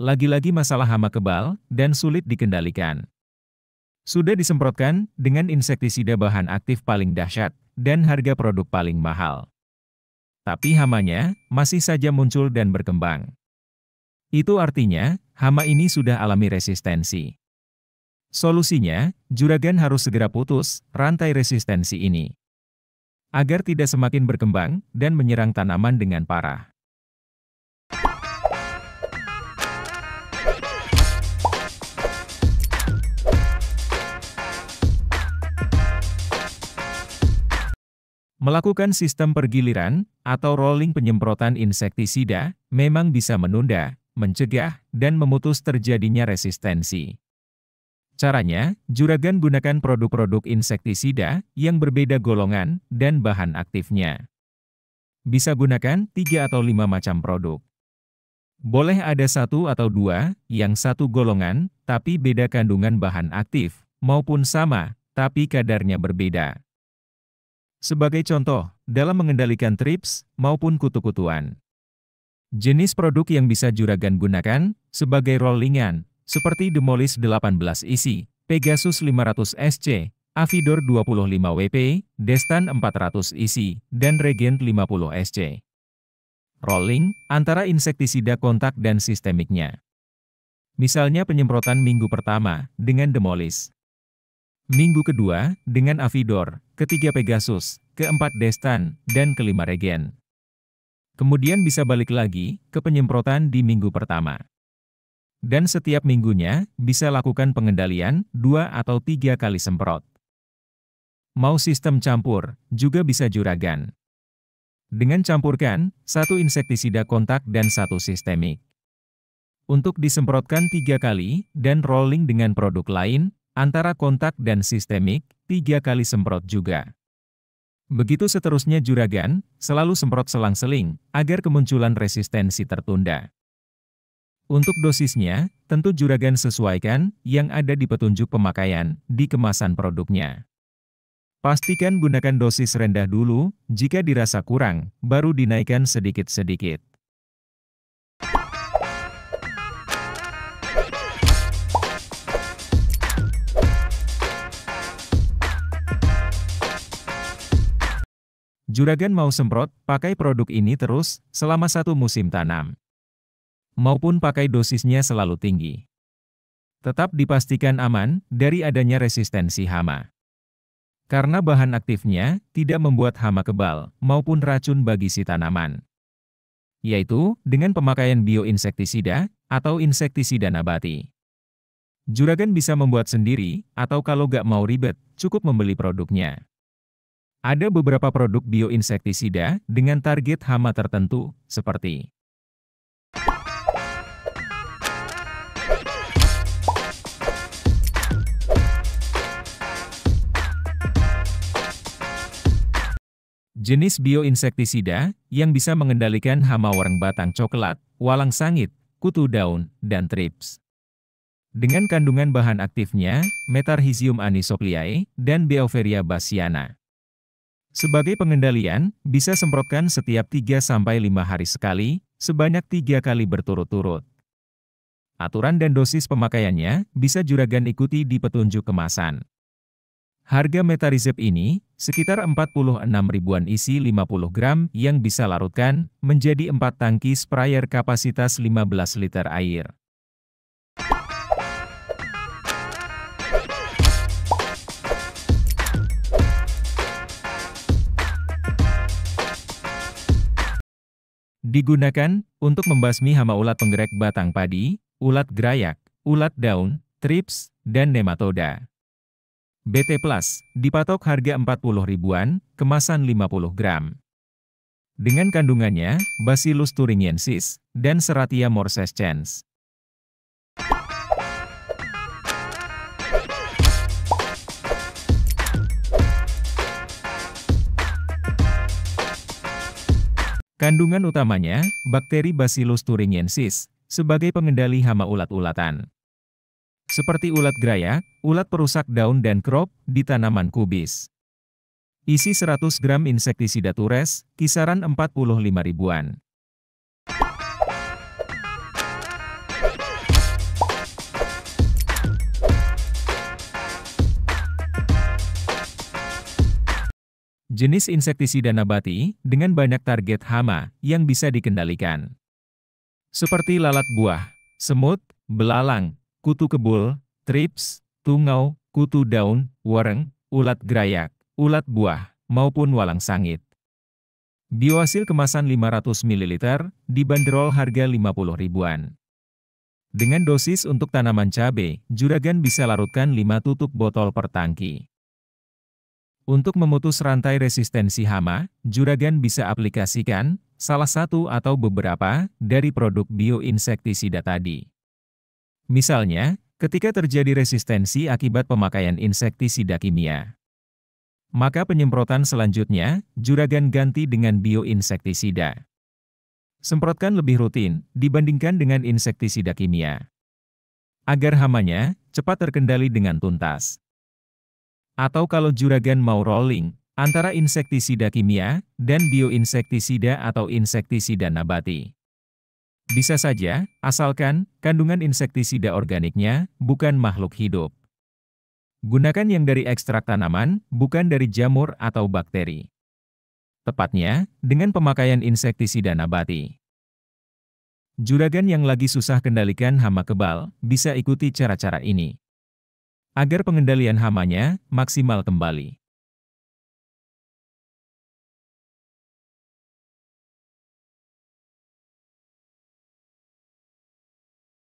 Lagi-lagi masalah hama kebal dan sulit dikendalikan. Sudah disemprotkan dengan insektisida bahan aktif paling dahsyat dan harga produk paling mahal. Tapi hamanya masih saja muncul dan berkembang. Itu artinya, hama ini sudah alami resistensi. Solusinya, juragan harus segera putus rantai resistensi ini agar tidak semakin berkembang dan menyerang tanaman dengan parah. Melakukan sistem pergiliran atau rolling penyemprotan insektisida memang bisa menunda, mencegah, dan memutus terjadinya resistensi. Caranya, juragan gunakan produk-produk insektisida yang berbeda golongan dan bahan aktifnya. Bisa gunakan tiga atau lima macam produk. Boleh ada satu atau dua yang satu golongan, tapi beda kandungan bahan aktif, maupun sama, tapi kadarnya berbeda. Sebagai contoh, dalam mengendalikan trips maupun kutu-kutuan. Jenis produk yang bisa juragan gunakan sebagai rollingan, seperti Demolis 18 isi, e Pegasus 500 SC, Avidor 25 WP, Destan 400 isi, e dan Regent 50 SC. Rolling, antara insektisida kontak dan sistemiknya. Misalnya penyemprotan minggu pertama, dengan Demolis minggu kedua, dengan Avidor, ketiga Pegasus, keempat Destan, dan kelima Regen. Kemudian bisa balik lagi ke penyemprotan di minggu pertama. Dan setiap minggunya, bisa lakukan pengendalian dua atau tiga kali semprot. Mau sistem campur, juga bisa juragan. Dengan campurkan, satu insektisida kontak dan satu sistemik untuk disemprotkan tiga kali dan rolling dengan produk lain antara kontak dan sistemik, tiga kali semprot juga. Begitu seterusnya juragan, selalu semprot selang-seling, agar kemunculan resistensi tertunda. Untuk dosisnya, tentu juragan sesuaikan yang ada di petunjuk pemakaian, di kemasan produknya. Pastikan gunakan dosis rendah dulu, jika dirasa kurang, baru dinaikkan sedikit-sedikit. Juragan mau semprot, pakai produk ini terus, selama satu musim tanam. Maupun pakai dosisnya selalu tinggi. Tetap dipastikan aman, dari adanya resistensi hama. Karena bahan aktifnya, tidak membuat hama kebal, maupun racun bagi si tanaman. Yaitu, dengan pemakaian bioinsektisida, atau insektisida nabati. Juragan bisa membuat sendiri, atau kalau gak mau ribet, cukup membeli produknya. Ada beberapa produk bioinsektisida dengan target hama tertentu, seperti Jenis bioinsektisida yang bisa mengendalikan hama warang batang coklat, walang sangit, kutu daun, dan trips. Dengan kandungan bahan aktifnya, Metarhizium anisopliae dan Beoferia basiana. Sebagai pengendalian, bisa semprotkan setiap 3-5 hari sekali, sebanyak 3 kali berturut-turut. Aturan dan dosis pemakaiannya bisa juragan ikuti di petunjuk kemasan. Harga Metarizep ini sekitar 46 ribuan isi 50 gram yang bisa larutkan menjadi 4 tangki sprayer kapasitas 15 liter air. Digunakan untuk membasmi hama ulat penggerak batang padi, ulat gerayak, ulat daun, trips, dan nematoda. BT Plus dipatok harga 40 ribuan, kemasan 50 gram. Dengan kandungannya, Bacillus thuringiensis dan Seratia morsescens. Kandungan utamanya, bakteri Bacillus thuringiensis, sebagai pengendali hama ulat-ulatan. Seperti ulat geraya, ulat perusak daun dan krop, di tanaman kubis. Isi 100 gram insektisida tures, kisaran 45 ribuan. Jenis insektisida nabati dengan banyak target hama yang bisa dikendalikan. Seperti lalat buah, semut, belalang, kutu kebul, trips, tungau, kutu daun, wareng, ulat gerayak, ulat buah, maupun walang sangit. Biohasil kemasan 500 ml dibanderol harga 50 ribuan. Dengan dosis untuk tanaman cabai, juragan bisa larutkan 5 tutup botol per tangki. Untuk memutus rantai resistensi hama, Juragan bisa aplikasikan salah satu atau beberapa dari produk bioinsektisida tadi. Misalnya, ketika terjadi resistensi akibat pemakaian insektisida kimia, maka penyemprotan selanjutnya, Juragan ganti dengan bioinsektisida. Semprotkan lebih rutin dibandingkan dengan insektisida kimia. Agar hamanya cepat terkendali dengan tuntas. Atau kalau juragan mau rolling, antara insektisida kimia dan bioinsektisida atau insektisida nabati. Bisa saja, asalkan kandungan insektisida organiknya bukan makhluk hidup. Gunakan yang dari ekstrak tanaman, bukan dari jamur atau bakteri. Tepatnya, dengan pemakaian insektisida nabati. Juragan yang lagi susah kendalikan hama kebal, bisa ikuti cara-cara ini agar pengendalian hamanya maksimal kembali.